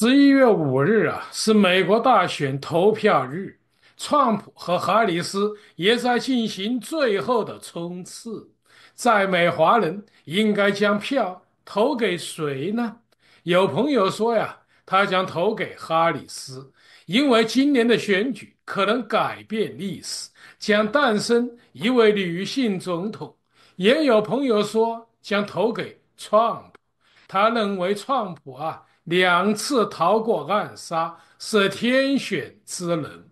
十一月五日啊，是美国大选投票日，川普和哈里斯也在进行最后的冲刺。在美华人应该将票投给谁呢？有朋友说呀，他将投给哈里斯，因为今年的选举可能改变历史，将诞生一位女性总统。也有朋友说将投给特普，他认为特普啊。两次逃过暗杀是天选之人。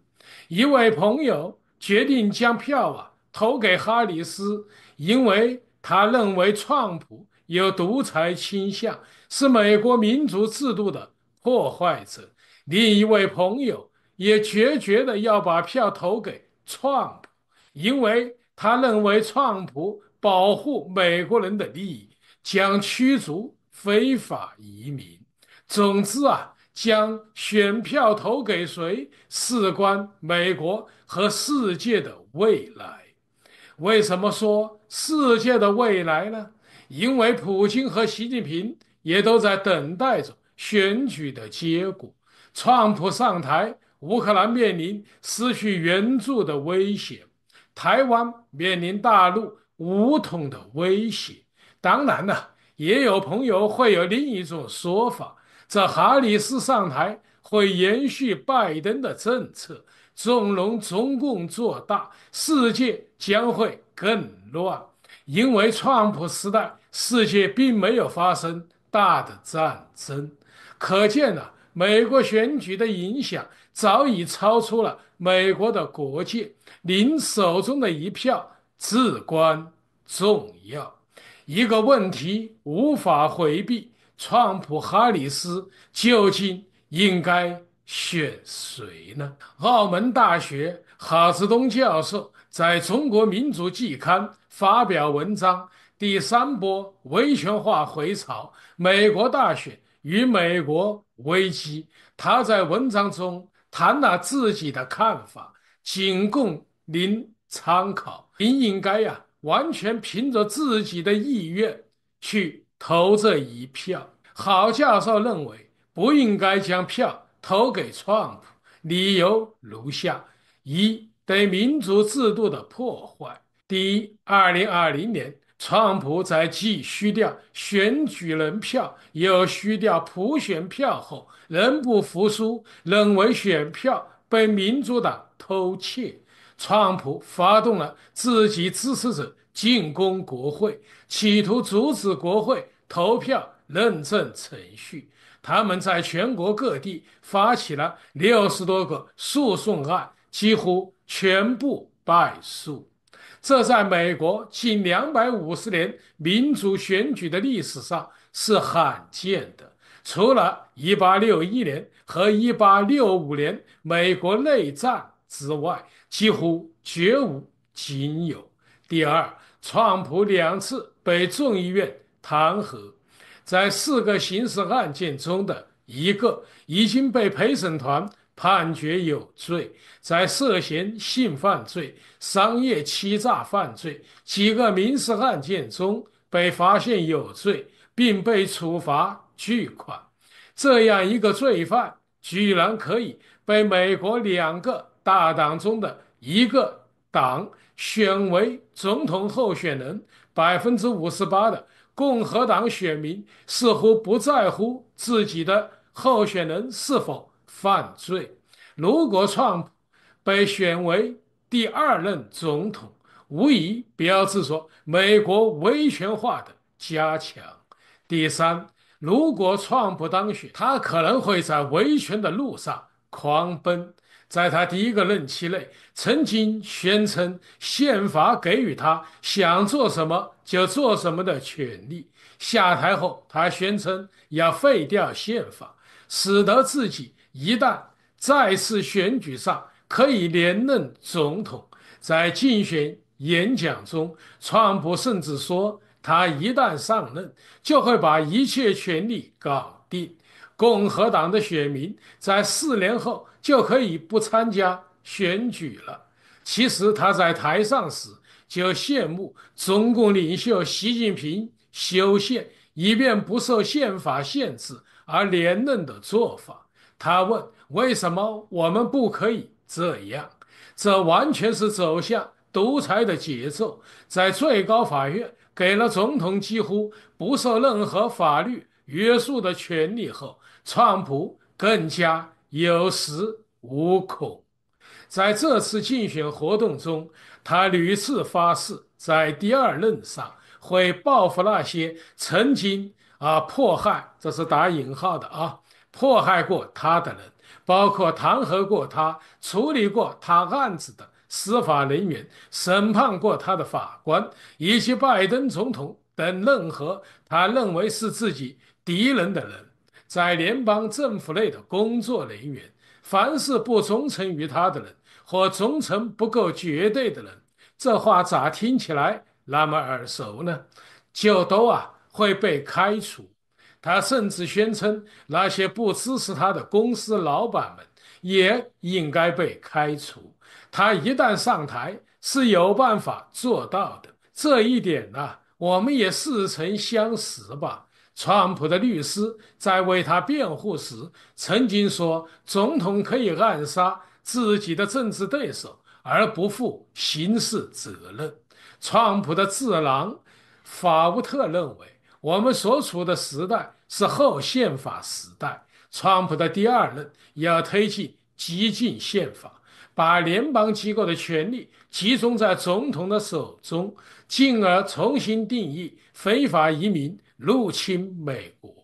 一位朋友决定将票啊投给哈里斯，因为他认为川普有独裁倾向，是美国民主制度的破坏者。另一位朋友也决绝的要把票投给川普，因为他认为川普保护美国人的利益，将驱逐非法移民。总之啊，将选票投给谁，事关美国和世界的未来。为什么说世界的未来呢？因为普京和习近平也都在等待着选举的结果。川普上台，乌克兰面临失去援助的危险；台湾面临大陆武统的威胁。当然了，也有朋友会有另一种说法。这哈里斯上台会延续拜登的政策，纵容中共做大，世界将会更乱。因为川普时代，世界并没有发生大的战争，可见呢，美国选举的影响早已超出了美国的国界。您手中的一票至关重要。一个问题无法回避。川普哈里斯究竟应该选谁呢？澳门大学哈斯东教授在中国民族季刊发表文章，《第三波维权化回潮：美国大选与美国危机》。他在文章中谈了自己的看法，仅供您参考。您应该呀，完全凭着自己的意愿去。投这一票，郝教授认为不应该将票投给特普。理由如下：一、对民主制度的破坏。第一，2020年，川普在既虚掉选举人票又虚掉普选票后，仍不服输，认为选票被民主党偷窃。川普发动了自己支持者。进攻国会，企图阻止国会投票认证程序。他们在全国各地发起了六十多个诉讼案，几乎全部败诉。这在美国近两百五十年民主选举的历史上是罕见的，除了1861年和1865年美国内战之外，几乎绝无仅有。第二。川普两次被众议院弹劾，在四个刑事案件中的一个已经被陪审团判决有罪，在涉嫌性犯罪、商业欺诈犯罪几个民事案件中被发现有罪，并被处罚巨款。这样一个罪犯，居然可以被美国两个大党中的一个。党选为总统候选人，百分之五十八的共和党选民似乎不在乎自己的候选人是否犯罪。如果创被选为第二任总统，无疑标志着美国维权化的加强。第三，如果创普当选，他可能会在维权的路上狂奔。在他第一个任期内，曾经宣称宪法给予他想做什么就做什么的权利。下台后，他宣称要废掉宪法，使得自己一旦再次选举上可以连任总统。在竞选演讲中，川普甚至说，他一旦上任，就会把一切权利搞定。共和党的选民在四年后。就可以不参加选举了。其实他在台上时就羡慕中共领袖习近平修宪，以便不受宪法限制而连任的做法。他问：为什么我们不可以这样？这完全是走向独裁的节奏。在最高法院给了总统几乎不受任何法律约束的权利后，川普更加。有恃无恐，在这次竞选活动中，他屡次发誓，在第二任上会报复那些曾经啊迫害——这是打引号的啊——迫害过他的人，包括弹劾过他、处理过他案子的司法人员、审判过他的法官，以及拜登总统等任何他认为是自己敌人的人。在联邦政府内的工作人员，凡是不忠诚于他的人或忠诚不够绝对的人，这话咋听起来那么耳熟呢？就都啊会被开除。他甚至宣称，那些不支持他的公司老板们也应该被开除。他一旦上台，是有办法做到的。这一点呢，我们也似曾相识吧。川普的律师在为他辩护时曾经说：“总统可以暗杀自己的政治对手而不负刑事责任。”川普的智囊法乌特认为，我们所处的时代是后宪法时代。川普的第二任要推进激进宪法，把联邦机构的权力集中在总统的手中，进而重新定义非法移民。入侵美国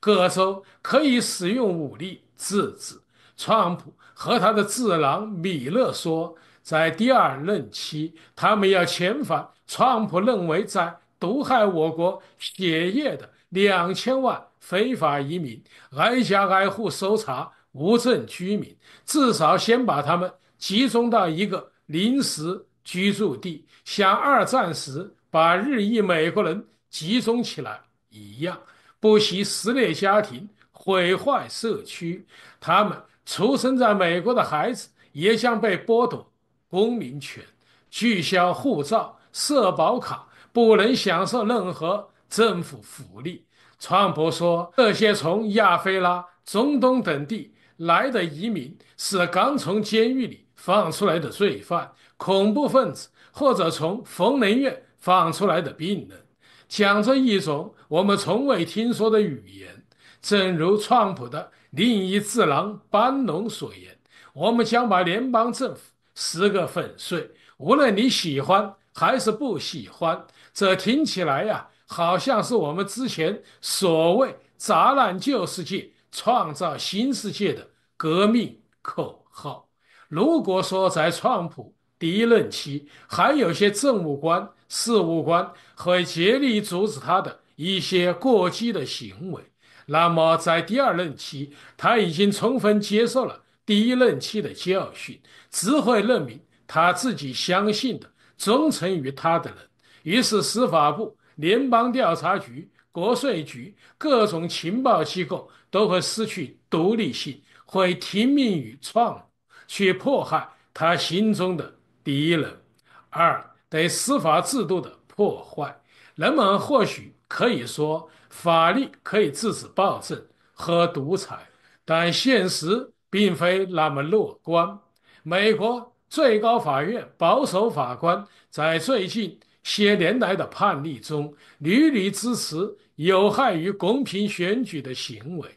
各州可以使用武力制止。川普和他的智囊米勒说，在第二任期，他们要遣返。川普认为，在毒害我国血液的两千万非法移民，挨家挨户搜查无证居民，至少先把他们集中到一个临时居住地，像二战时把日裔美国人集中起来。一样不惜撕裂家庭、毁坏社区。他们出生在美国的孩子也将被剥夺公民权、拒销护照、社保卡，不能享受任何政府福利。川普说，这些从亚非拉、中东等地来的移民是刚从监狱里放出来的罪犯、恐怖分子，或者从疯人院放出来的病人。讲着一种我们从未听说的语言，正如川普的另一智囊班农所言：“我们将把联邦政府撕个粉碎，无论你喜欢还是不喜欢。”这听起来呀，好像是我们之前所谓砸烂旧世界、创造新世界的革命口号。如果说在川普第一任期还有些政务官，事务官会竭力阻止他的一些过激的行为。那么，在第二任期，他已经充分接受了第一任期的教训，只会任命他自己相信的、忠诚于他的人。于是，司法部、联邦调查局、国税局各种情报机构都会失去独立性，会听命于创，去迫害他心中的敌人。二。对司法制度的破坏，人们或许可以说法律可以制止暴政和独裁，但现实并非那么乐观。美国最高法院保守法官在最近些年来的判例中屡屡支持有害于公平选举的行为。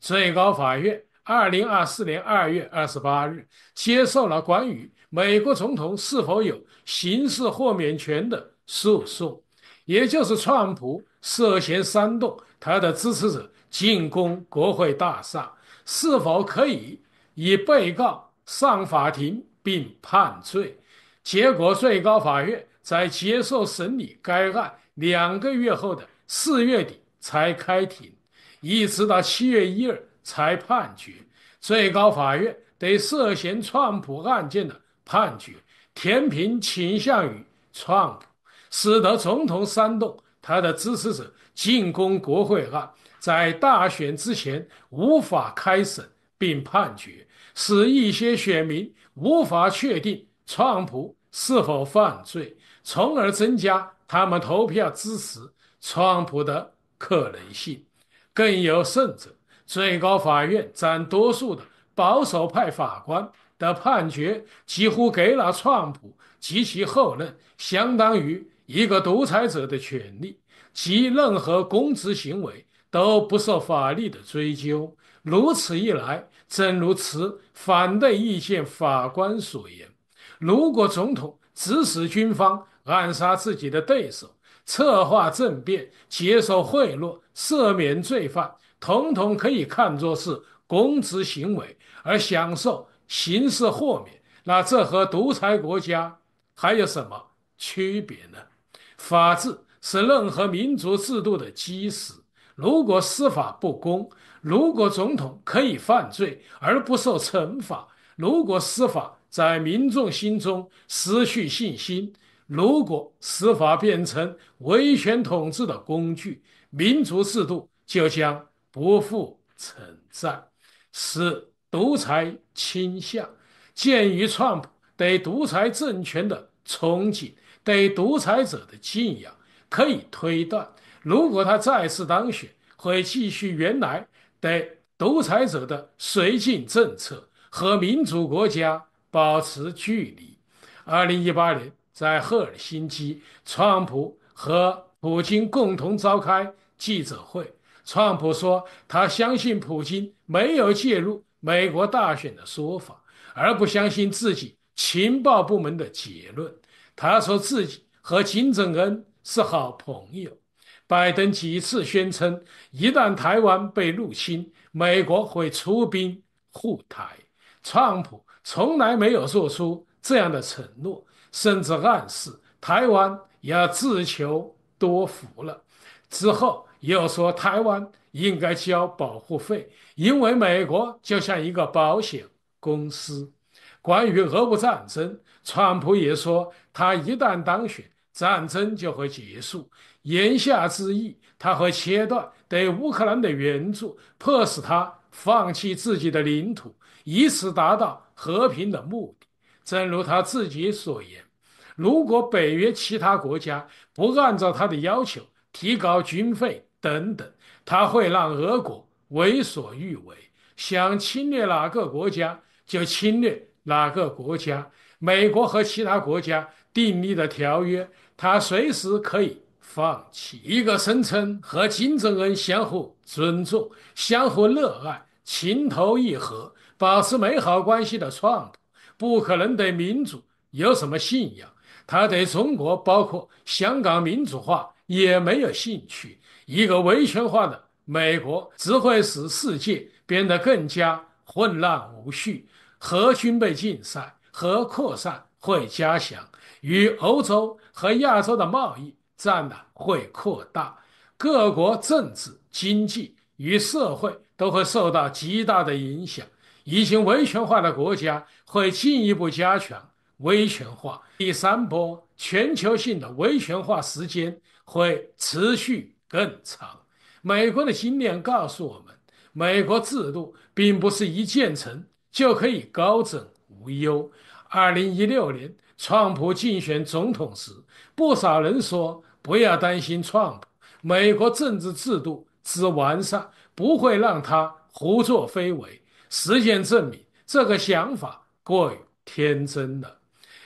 最高法院二零二四年二月二十八日接受了关于。美国总统是否有刑事豁免权的诉讼，也就是川普涉嫌煽动他的支持者进攻国会大厦，是否可以以被告上法庭并判罪？结果，最高法院在接受审理该案两个月后的四月底才开庭，一直到七月一日才判决。最高法院对涉嫌川普案件的。判决填平倾向于特普，使得总统煽动他的支持者进攻国会案，在大选之前无法开审并判决，使一些选民无法确定川普是否犯罪，从而增加他们投票支持川普的可能性。更有甚者，最高法院占多数的保守派法官。的判决几乎给了川普及其后任相当于一个独裁者的权利，即任何公职行为都不受法律的追究。如此一来，正如此反对意见法官所言，如果总统指使军方暗杀自己的对手、策划政变、接受贿赂、赦免罪犯，统统可以看作是公职行为而享受。刑事豁免，那这和独裁国家还有什么区别呢？法治是任何民族制度的基石。如果司法不公，如果总统可以犯罪而不受惩罚，如果司法在民众心中失去信心，如果司法变成维权统治的工具，民族制度就将不复存在。是。独裁倾向。鉴于川普对独裁政权的憧憬，对独裁者的敬仰，可以推断，如果他再次当选，会继续原来对独裁者的绥靖政策，和民主国家保持距离。二零一八年在赫尔辛基，川普和普京共同召开记者会。川普说，他相信普京没有介入。美国大选的说法，而不相信自己情报部门的结论。他说自己和金正恩是好朋友。拜登几次宣称，一旦台湾被入侵，美国会出兵护台。川普从来没有做出这样的承诺，甚至暗示台湾也自求多福了。之后。又说台湾应该交保护费，因为美国就像一个保险公司。关于俄乌战争，川普也说，他一旦当选，战争就会结束。言下之意，他会切断对乌克兰的援助，迫使他放弃自己的领土，以此达到和平的目的。正如他自己所言，如果北约其他国家不按照他的要求提高军费，等等，他会让俄国为所欲为，想侵略哪个国家就侵略哪个国家。美国和其他国家订立的条约，他随时可以放弃。一个声称和金正恩相互尊重、相互热爱、情投意合、保持美好关系的创，不可能对民主有什么信仰。他对中国，包括香港民主化，也没有兴趣。一个维权化的美国只会使世界变得更加混乱无序，核军备竞赛、和扩散会加强，与欧洲和亚洲的贸易战呢会扩大，各国政治、经济与社会都会受到极大的影响。已经维权化的国家会进一步加强威权化。第三波全球性的威权化时间会持续。更长。美国的经验告诉我们，美国制度并不是一建成就可以高枕无忧。二零一六年，川普竞选总统时，不少人说：“不要担心川普，美国政治制度之完善不会让他胡作非为。”实践证明，这个想法过于天真了。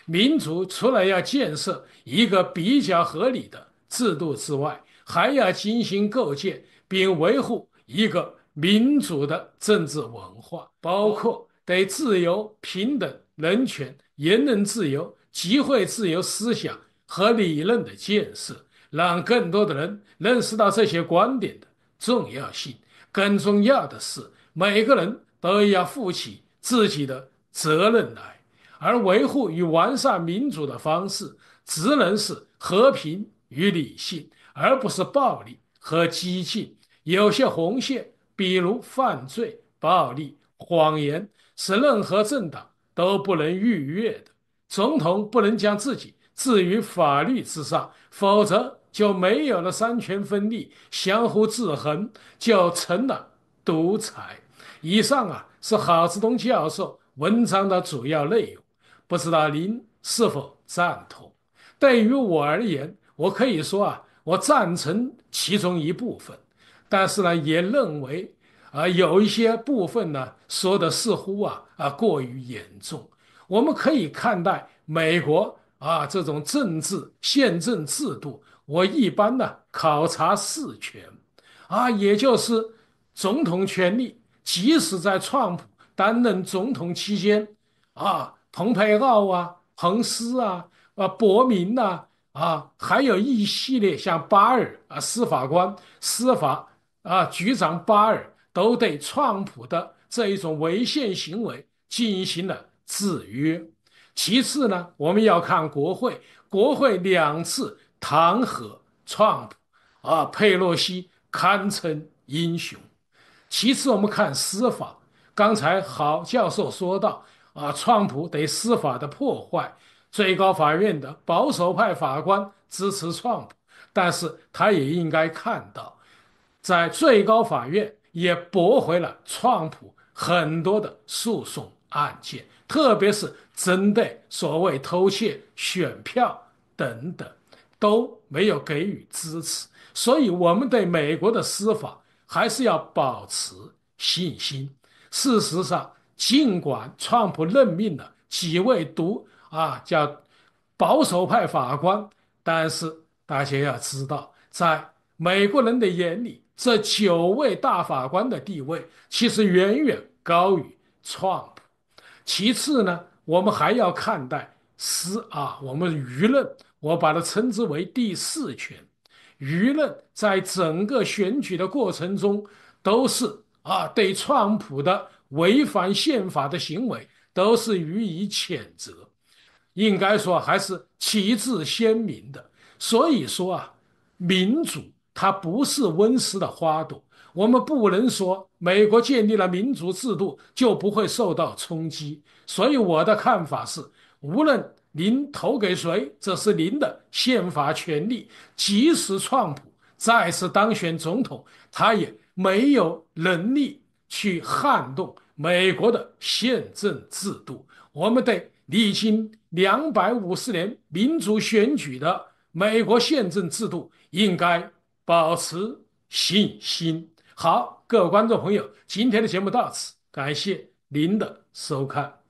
民族除了要建设一个比较合理的制度之外，还要进行构建并维护一个民主的政治文化，包括对自由、平等、人权、言论自由、集会自由、思想和理论的建设，让更多的人认识到这些观点的重要性。更重要的是，每个人都要负起自己的责任来，而维护与完善民主的方式，只能是和平与理性。而不是暴力和机器。有些红线，比如犯罪、暴力、谎言，是任何政党都不能逾越的。总统不能将自己置于法律之上，否则就没有了三权分立、相互制衡，就成了独裁。以上啊，是郝志东教授文章的主要内容，不知道您是否赞同？对于我而言，我可以说啊。我赞成其中一部分，但是呢，也认为啊，有一些部分呢说的似乎啊啊过于严重。我们可以看待美国啊这种政治宪政制度。我一般呢考察事权，啊，也就是总统权力，即使在特朗普担任总统期间，啊，蓬佩奥啊，彭斯啊，啊，博明啊。啊，还有一系列像巴尔啊，司法官、司法啊局长巴尔，都对川普的这一种违宪行为进行了制约。其次呢，我们要看国会，国会两次弹劾川普，啊，佩洛西堪称英雄。其次，我们看司法，刚才郝教授说到啊，川普对司法的破坏。最高法院的保守派法官支持创普，但是他也应该看到，在最高法院也驳回了创普很多的诉讼案件，特别是针对所谓偷窃选票等等，都没有给予支持。所以，我们对美国的司法还是要保持信心。事实上，尽管川普任命了几位独。啊，叫保守派法官，但是大家要知道，在美国人的眼里，这九位大法官的地位其实远远高于特普。其次呢，我们还要看待私啊，我们舆论，我把它称之为第四权。舆论在整个选举的过程中，都是啊，对川普的违反宪法的行为，都是予以谴责。应该说还是旗帜鲜明的，所以说啊，民主它不是温室的花朵，我们不能说美国建立了民主制度就不会受到冲击。所以我的看法是，无论您投给谁，这是您的宪法权利。即使川普再次当选总统，他也没有能力去撼动美国的宪政制度。我们对。历经两百五十年民主选举的美国宪政制度应该保持信心。好，各位观众朋友，今天的节目到此，感谢您的收看。